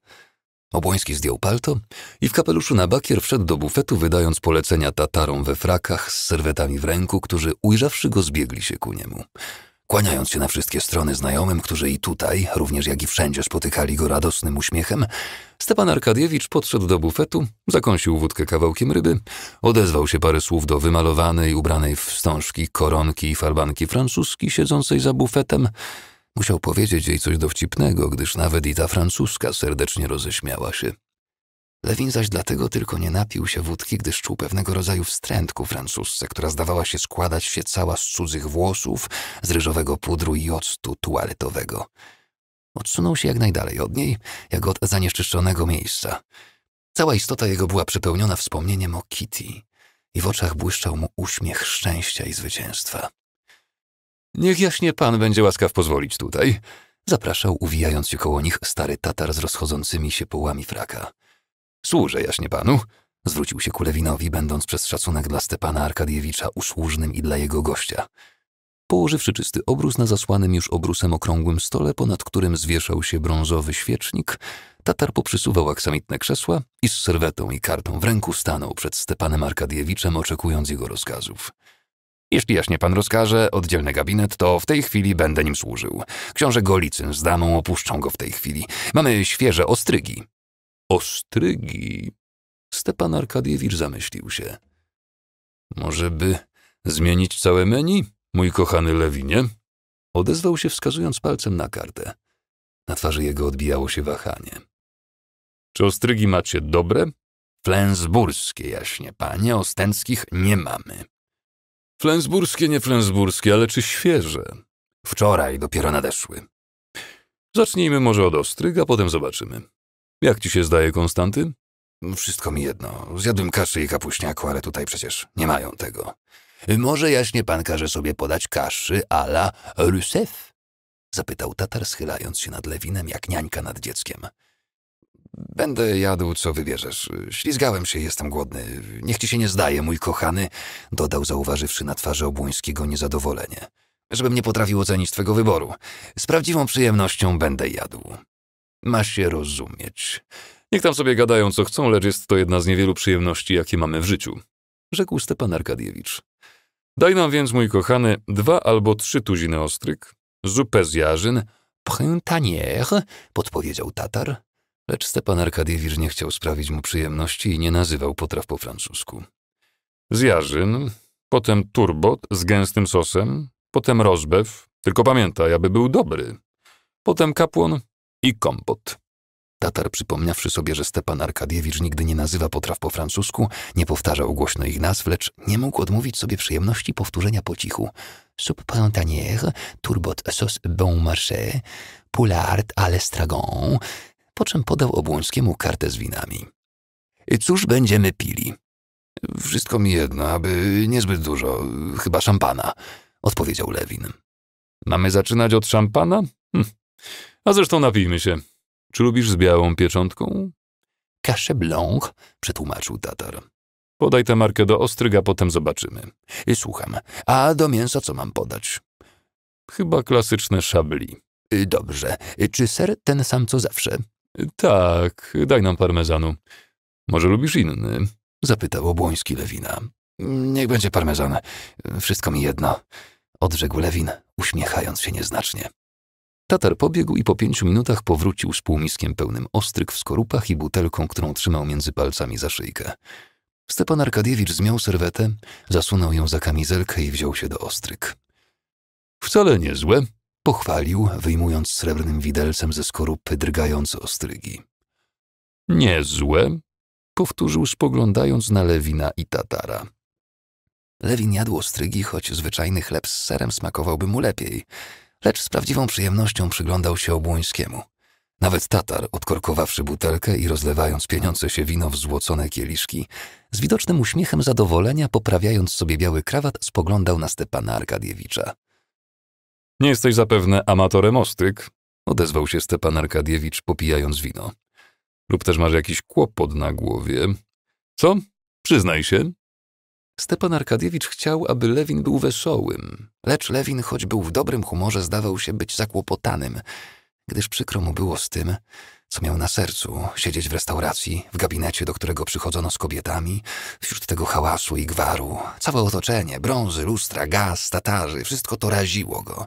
A: Obłoński zdjął palto i w kapeluszu na bakier wszedł do bufetu, wydając polecenia Tatarom we frakach z serwetami w ręku, którzy ujrzawszy go zbiegli się ku niemu. Kłaniając się na wszystkie strony znajomym, którzy i tutaj, również jak i wszędzie spotykali go radosnym uśmiechem, Stepan Arkadiewicz podszedł do bufetu, zakąsił wódkę kawałkiem ryby, odezwał się parę słów do wymalowanej, ubranej w wstążki, koronki i farbanki francuski siedzącej za bufetem – Musiał powiedzieć jej coś dowcipnego, gdyż nawet i ta francuska serdecznie roześmiała się. Lewin zaś dlatego tylko nie napił się wódki, gdyż czuł pewnego rodzaju wstręt ku francusce, która zdawała się składać się cała z cudzych włosów, z ryżowego pudru i octu tualetowego. Odsunął się jak najdalej od niej, jak od zanieczyszczonego miejsca. Cała istota jego była przepełniona wspomnieniem o Kitty i w oczach błyszczał mu uśmiech szczęścia i zwycięstwa. Niech jaśnie pan będzie łaskaw pozwolić tutaj. Zapraszał, uwijając się koło nich, stary Tatar z rozchodzącymi się połami fraka. Służę jaśnie panu. Zwrócił się ku Lewinowi, będąc przez szacunek dla Stepana Arkadiewicza usłużnym i dla jego gościa. Położywszy czysty obrus na zasłanym już obrusem okrągłym stole, ponad którym zwieszał się brązowy świecznik, Tatar poprzysuwał aksamitne krzesła i z serwetą i kartą w ręku stanął przed Stepanem Arkadiewiczem, oczekując jego rozkazów. Jeśli jaśnie pan rozkaże oddzielny gabinet, to w tej chwili będę nim służył. Książę Golicyn z damą opuszczą go w tej chwili. Mamy świeże ostrygi. Ostrygi? Stepan Arkadiewicz zamyślił się. Może by zmienić całe menu, mój kochany Lewinie? Odezwał się wskazując palcem na kartę. Na twarzy jego odbijało się wahanie. Czy ostrygi macie dobre? Flensburskie, jaśnie panie, ostenskich nie mamy. Flensburskie, nie flensburskie, ale czy świeże? Wczoraj dopiero nadeszły. Zacznijmy może od ostrych, a potem zobaczymy. Jak ci się zdaje, Konstanty? Wszystko mi jedno. Zjadłem kaszy i kapuśniaku, ale tutaj przecież nie mają tego. Może jaśnie pan każe sobie podać kaszy la Rusew? Zapytał Tatar, schylając się nad lewinem jak niańka nad dzieckiem. Będę jadł, co wybierzesz. Ślizgałem się, jestem głodny. Niech ci się nie zdaje, mój kochany, dodał, zauważywszy na twarzy Obłońskiego niezadowolenie. Żebym nie potrafił ocenić twego wyboru. Z prawdziwą przyjemnością będę jadł. Ma się rozumieć. Niech tam sobie gadają, co chcą, lecz jest to jedna z niewielu przyjemności, jakie mamy w życiu, rzekł Stepan Arkadiewicz. Daj nam więc, mój kochany, dwa albo trzy tuziny ostryk, zupę z jarzyn, printanière, podpowiedział Tatar, Lecz Stepan Arkadiewicz nie chciał sprawić mu przyjemności i nie nazywał potraw po francusku. Z jarzyn, potem turbot z gęstym sosem, potem rozbew, tylko pamiętaj, aby był dobry. Potem kapłon i kompot. Tatar, przypomniawszy sobie, że Stepan Arkadiewicz nigdy nie nazywa potraw po francusku, nie powtarzał głośno ich nazw, lecz nie mógł odmówić sobie przyjemności powtórzenia po cichu. Soup printanière, turbot sauce bon marché, poulard à l'estragon, po czym podał Obłońskiemu kartę z winami. Cóż będziemy pili? Wszystko mi jedno, aby niezbyt dużo, chyba szampana, odpowiedział Lewin. Mamy zaczynać od szampana? Hm. A zresztą napijmy się. Czy lubisz z białą pieczątką? Cache blanc, przetłumaczył Tatar. Podaj tę markę do ostryga, potem zobaczymy. I słucham. A do mięsa co mam podać? Chyba klasyczne szabli. Dobrze. Czy ser ten sam co zawsze? Tak, daj nam parmezanu. Może lubisz inny? Zapytał Obłoński Lewina. Niech będzie parmezan. Wszystko mi jedno. Odrzekł Lewin, uśmiechając się nieznacznie. Tatar pobiegł i po pięciu minutach powrócił z półmiskiem pełnym ostryk w skorupach i butelką, którą trzymał między palcami za szyjkę. Stepan Arkadiewicz zmiał serwetę, zasunął ją za kamizelkę i wziął się do ostryk. Wcale nie złe. Pochwalił, wyjmując srebrnym widelcem ze skorupy drgające ostrygi. Niezłe, powtórzył spoglądając na Lewina i Tatara. Lewin jadł ostrygi, choć zwyczajny chleb z serem smakowałby mu lepiej, lecz z prawdziwą przyjemnością przyglądał się Obłońskiemu. Nawet Tatar, odkorkowawszy butelkę i rozlewając pieniądze się wino w złocone kieliszki, z widocznym uśmiechem zadowolenia, poprawiając sobie biały krawat, spoglądał na Stepana Arkadiewicza. Nie jesteś zapewne amatorem ostyk? odezwał się Stepan Arkadiewicz, popijając wino. Lub też masz jakiś kłopot na głowie. Co? Przyznaj się. Stepan Arkadiewicz chciał, aby Lewin był wesołym, lecz Lewin, choć był w dobrym humorze, zdawał się być zakłopotanym, gdyż przykro mu było z tym, co miał na sercu siedzieć w restauracji, w gabinecie, do którego przychodzono z kobietami, wśród tego hałasu i gwaru. Całe otoczenie, brązy, lustra, gaz, tatarzy, wszystko to raziło go.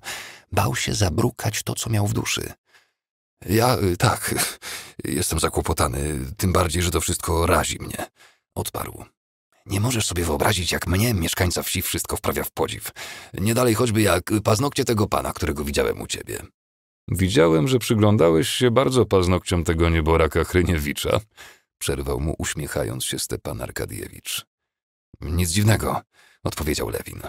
A: Bał się zabrukać to, co miał w duszy. Ja y, tak, jestem zakłopotany, tym bardziej, że to wszystko razi mnie. Odparł. Nie możesz sobie wyobrazić, jak mnie, mieszkańca wsi, wszystko wprawia w podziw. Nie dalej choćby jak paznokcie tego pana, którego widziałem u ciebie. Widziałem, że przyglądałeś się bardzo paznokciom tego nieboraka Hryniewicza, przerwał mu uśmiechając się Stepan Arkadiewicz. Nic dziwnego, odpowiedział Lewin.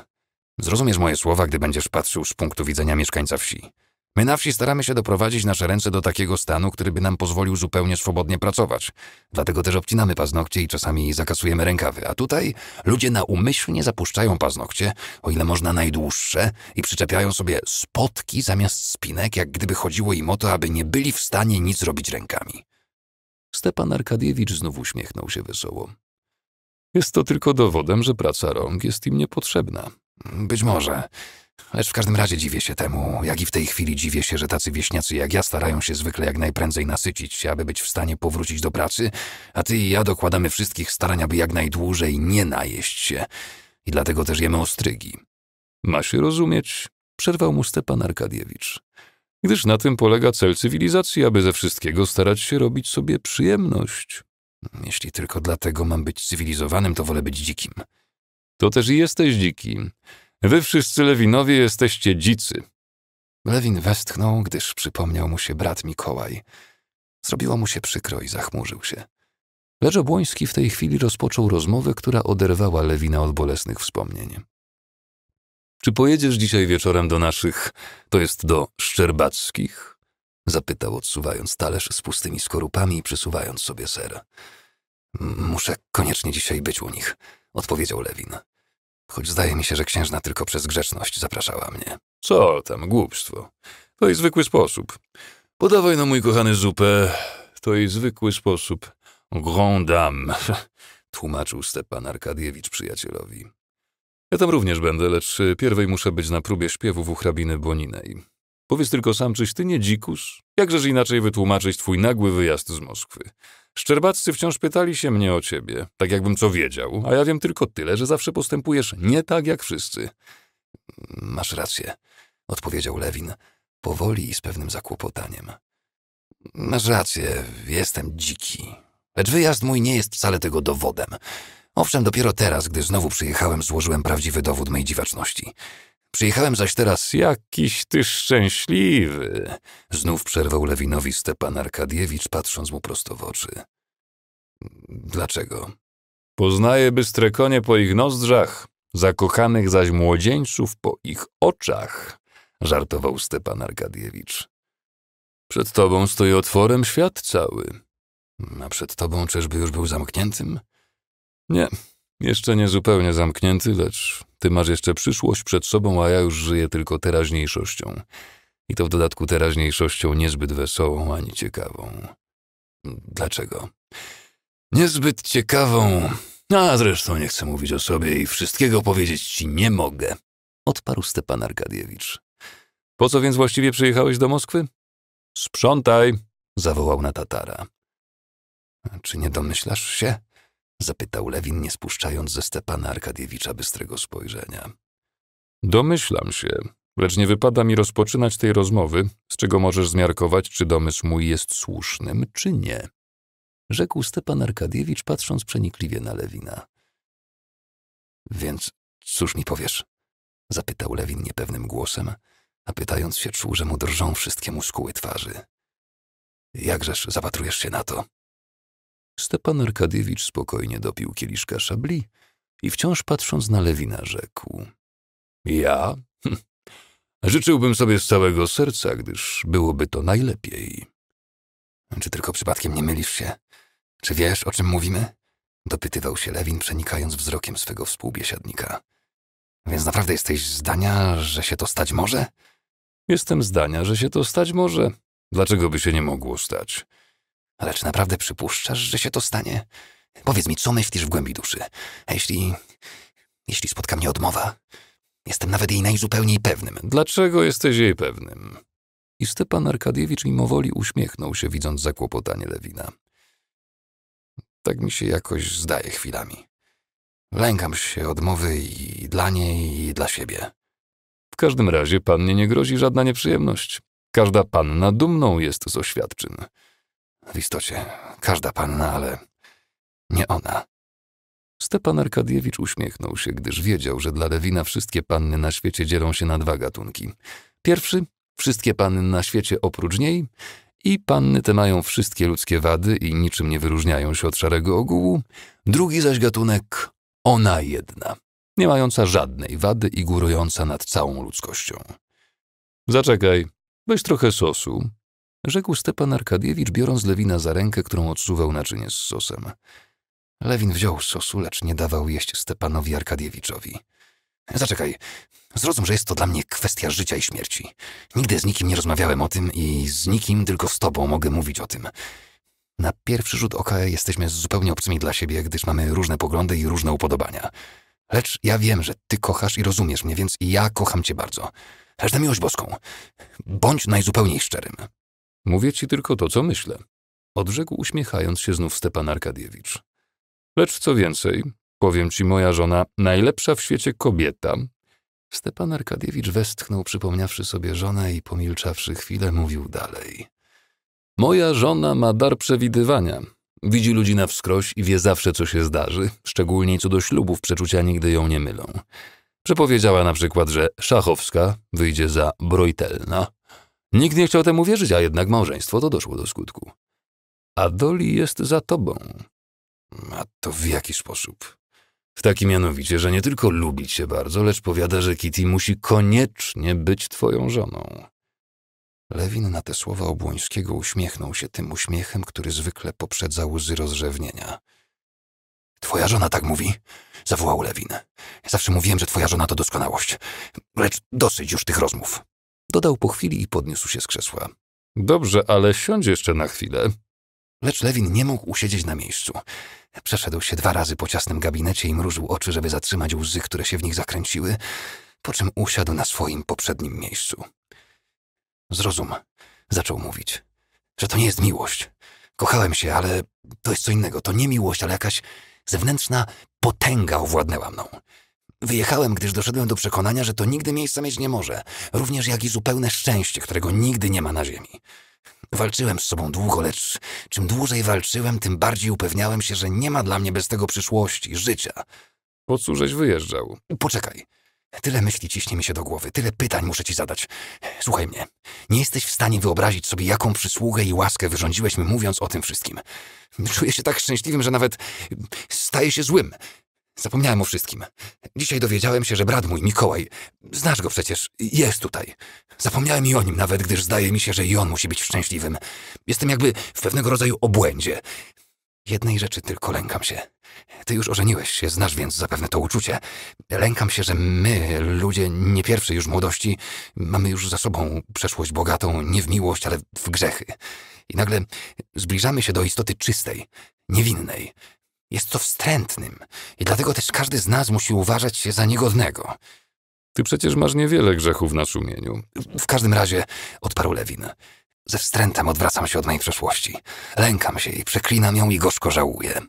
A: Zrozumiesz moje słowa, gdy będziesz patrzył z punktu widzenia mieszkańca wsi. My na wsi staramy się doprowadzić nasze ręce do takiego stanu, który by nam pozwolił zupełnie swobodnie pracować. Dlatego też obcinamy paznokcie i czasami zakasujemy rękawy. A tutaj ludzie naumyślnie zapuszczają paznokcie, o ile można najdłuższe, i przyczepiają sobie spotki zamiast spinek, jak gdyby chodziło im o to, aby nie byli w stanie nic robić rękami. Stepan Arkadiewicz znów uśmiechnął się wesoło. Jest to tylko dowodem, że praca rąk jest im niepotrzebna. Być może. Lecz w każdym razie dziwię się temu, jak i w tej chwili dziwię się, że tacy wieśniacy jak ja starają się zwykle jak najprędzej nasycić się, aby być w stanie powrócić do pracy, a ty i ja dokładamy wszystkich starań, aby jak najdłużej nie najeść się. I dlatego też jemy ostrygi. Ma się rozumieć, przerwał mu Stepan Arkadiewicz. Gdyż na tym polega cel cywilizacji, aby ze wszystkiego starać się robić sobie przyjemność. Jeśli tylko dlatego mam być cywilizowanym, to wolę być dzikim. To też jesteś dziki. Wy wszyscy Lewinowie jesteście dzicy. Lewin westchnął, gdyż przypomniał mu się brat Mikołaj. Zrobiło mu się przykro i zachmurzył się. Lecz Obłoński w tej chwili rozpoczął rozmowę, która oderwała Lewina od bolesnych wspomnień. Czy pojedziesz dzisiaj wieczorem do naszych, to jest do Szczerbackich? Zapytał, odsuwając talerz z pustymi skorupami i przysuwając sobie ser. Muszę koniecznie dzisiaj być u nich, odpowiedział Lewin choć zdaje mi się, że księżna tylko przez grzeczność zapraszała mnie. Co tam, głupstwo. To i zwykły sposób. Podawaj no, mój kochany, zupę. To i zwykły sposób. Grand dame, tłumaczył Stepan Arkadiewicz przyjacielowi. Ja tam również będę, lecz y, pierwej muszę być na próbie śpiewu u hrabiny Boninej. Powiedz tylko sam, czyś ty nie dzikus? Jakżeż inaczej wytłumaczyć twój nagły wyjazd z Moskwy? Szczerbaccy wciąż pytali się mnie o ciebie, tak jakbym co wiedział, a ja wiem tylko tyle, że zawsze postępujesz nie tak jak wszyscy. Masz rację, odpowiedział Lewin, powoli i z pewnym zakłopotaniem. Masz rację, jestem dziki. Lecz wyjazd mój nie jest wcale tego dowodem. Owszem, dopiero teraz, gdy znowu przyjechałem, złożyłem prawdziwy dowód mej dziwaczności. Przyjechałem zaś teraz jakiś ty szczęśliwy. Znów przerwał Lewinowi Stepan Arkadiewicz, patrząc mu prosto w oczy. Dlaczego? Poznaję bystre konie po ich nozdrzach, zakochanych zaś młodzieńców po ich oczach, żartował Stepan Arkadiewicz. Przed tobą stoi otworem świat cały. A przed tobą czyżby już był zamkniętym? Nie, jeszcze nie zupełnie zamknięty, lecz ty masz jeszcze przyszłość przed sobą, a ja już żyję tylko teraźniejszością. I to w dodatku teraźniejszością niezbyt wesołą ani ciekawą. Dlaczego? Niezbyt ciekawą. A zresztą nie chcę mówić o sobie i wszystkiego powiedzieć ci nie mogę, odparł Stepan Arkadiewicz. Po co więc właściwie przyjechałeś do Moskwy? Sprzątaj, zawołał na Tatara. Czy nie domyślasz się? Zapytał Lewin, nie spuszczając ze Stepana Arkadiewicza bystrego spojrzenia. Domyślam się, lecz nie wypada mi rozpoczynać tej rozmowy, z czego możesz zmiarkować, czy domysł mój jest słusznym, czy nie. Rzekł Stepan Arkadiewicz, patrząc przenikliwie na Lewina. Więc cóż mi powiesz? Zapytał Lewin niepewnym głosem, a pytając się czuł, że mu drżą wszystkie muskuły twarzy. Jakżeż zapatrujesz się na to? Stepan Arkadiewicz spokojnie dopił kieliszka szabli i wciąż patrząc na Lewina rzekł. Ja? Hm. Życzyłbym sobie z całego serca, gdyż byłoby to najlepiej. Czy tylko przypadkiem nie mylisz się? Czy wiesz, o czym mówimy? Dopytywał się Lewin, przenikając wzrokiem swego współbiesiadnika. Więc naprawdę jesteś zdania, że się to stać może? Jestem zdania, że się to stać może. Dlaczego by się nie mogło stać? Ale czy naprawdę przypuszczasz, że się to stanie? Powiedz mi, co myślisz w głębi duszy? A jeśli... jeśli spotka mnie odmowa? Jestem nawet jej najzupełniej pewnym. Dlaczego jesteś jej pewnym? I Stepan Arkadiewicz mimowoli uśmiechnął się, widząc zakłopotanie Lewina. Tak mi się jakoś zdaje chwilami. Lękam się odmowy i dla niej, i dla siebie. W każdym razie pannie nie grozi żadna nieprzyjemność. Każda panna dumną jest z oświadczyn. W istocie, każda panna, ale nie ona. Stepan Arkadiewicz uśmiechnął się, gdyż wiedział, że dla Lewina wszystkie panny na świecie dzielą się na dwa gatunki. Pierwszy — wszystkie panny na świecie oprócz niej i panny te mają wszystkie ludzkie wady i niczym nie wyróżniają się od szarego ogółu. Drugi zaś gatunek — ona jedna, nie mająca żadnej wady i górująca nad całą ludzkością. Zaczekaj, weź trochę sosu, rzekł Stepan Arkadiewicz, biorąc Lewina za rękę, którą odsuwał naczynie z sosem. Lewin wziął sosu, lecz nie dawał jeść Stepanowi Arkadiewiczowi. Zaczekaj, zrozum, że jest to dla mnie kwestia życia i śmierci. Nigdy z nikim nie rozmawiałem o tym i z nikim, tylko z tobą mogę mówić o tym. Na pierwszy rzut oka jesteśmy zupełnie obcymi dla siebie, gdyż mamy różne poglądy i różne upodobania. Lecz ja wiem, że ty kochasz i rozumiesz mnie, więc ja kocham cię bardzo. Lecz na miłość boską, bądź najzupełniej szczerym. Mówię ci tylko to, co myślę. Odrzekł uśmiechając się znów Stepan Arkadiewicz. Lecz co więcej, powiem ci moja żona, najlepsza w świecie kobieta. Stepan Arkadiewicz westchnął, przypomniawszy sobie żonę i pomilczawszy chwilę, mówił dalej. Moja żona ma dar przewidywania. Widzi ludzi na wskroś i wie zawsze, co się zdarzy, szczególnie co do ślubów przeczucia nigdy ją nie mylą. Przepowiedziała na przykład, że Szachowska wyjdzie za Brojtelna, Nikt nie chciał temu wierzyć, a jednak małżeństwo to doszło do skutku. A Doli jest za tobą. A to w jaki sposób? W taki mianowicie, że nie tylko lubi cię bardzo, lecz powiada, że Kitty musi koniecznie być twoją żoną. Lewin na te słowa Obłońskiego uśmiechnął się tym uśmiechem, który zwykle poprzedza łzy rozrzewnienia. Twoja żona tak mówi? Zawołał Lewin. Zawsze mówiłem, że twoja żona to doskonałość. Lecz dosyć już tych rozmów. Dodał po chwili i podniósł się z krzesła. Dobrze, ale siądź jeszcze na chwilę. Lecz Lewin nie mógł usiedzieć na miejscu. Przeszedł się dwa razy po ciasnym gabinecie i mrużył oczy, żeby zatrzymać łzy, które się w nich zakręciły, po czym usiadł na swoim poprzednim miejscu. Zrozum, zaczął mówić, że to nie jest miłość. Kochałem się, ale to jest co innego. To nie miłość, ale jakaś zewnętrzna potęga owładnęła mną. Wyjechałem, gdyż doszedłem do przekonania, że to nigdy miejsca mieć nie może, również jak i zupełne szczęście, którego nigdy nie ma na ziemi. Walczyłem z sobą długo, lecz czym dłużej walczyłem, tym bardziej upewniałem się, że nie ma dla mnie bez tego przyszłości, życia. Po cóżeś wyjeżdżał? Poczekaj. Tyle myśli ciśnie mi się do głowy, tyle pytań muszę ci zadać. Słuchaj mnie, nie jesteś w stanie wyobrazić sobie, jaką przysługę i łaskę wyrządziłeś mi mówiąc o tym wszystkim. Czuję się tak szczęśliwym, że nawet staję się złym. Zapomniałem o wszystkim. Dzisiaj dowiedziałem się, że brat mój, Mikołaj, znasz go przecież, jest tutaj. Zapomniałem i o nim nawet, gdyż zdaje mi się, że i on musi być szczęśliwym. Jestem jakby w pewnego rodzaju obłędzie. Jednej rzeczy tylko lękam się. Ty już ożeniłeś się, znasz więc zapewne to uczucie. Lękam się, że my, ludzie nie pierwszy już młodości, mamy już za sobą przeszłość bogatą, nie w miłość, ale w grzechy. I nagle zbliżamy się do istoty czystej, niewinnej, jest to wstrętnym i dlatego też każdy z nas musi uważać się za niegodnego. Ty przecież masz niewiele grzechów na sumieniu. W każdym razie, odparł Lewin. Ze wstrętem odwracam się od mojej przeszłości. Lękam się i przeklinam ją i gorzko żałuję.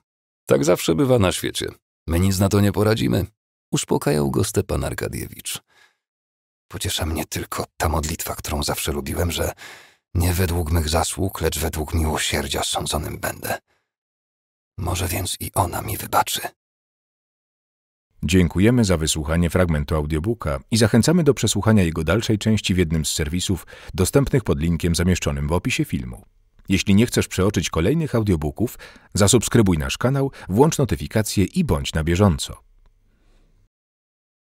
A: Tak zawsze bywa na świecie. My nic na to nie poradzimy. Uspokajał go Stepan Arkadiewicz. Pociesza mnie tylko ta modlitwa, którą zawsze lubiłem, że nie według mych zasług, lecz według miłosierdzia sądzonym będę. Może więc i ona mi wybaczy. Dziękujemy za wysłuchanie fragmentu audiobooka i zachęcamy do przesłuchania jego dalszej części w jednym z serwisów dostępnych pod linkiem zamieszczonym w opisie filmu. Jeśli nie chcesz przeoczyć kolejnych audiobooków, zasubskrybuj nasz kanał, włącz notyfikacje i bądź na bieżąco.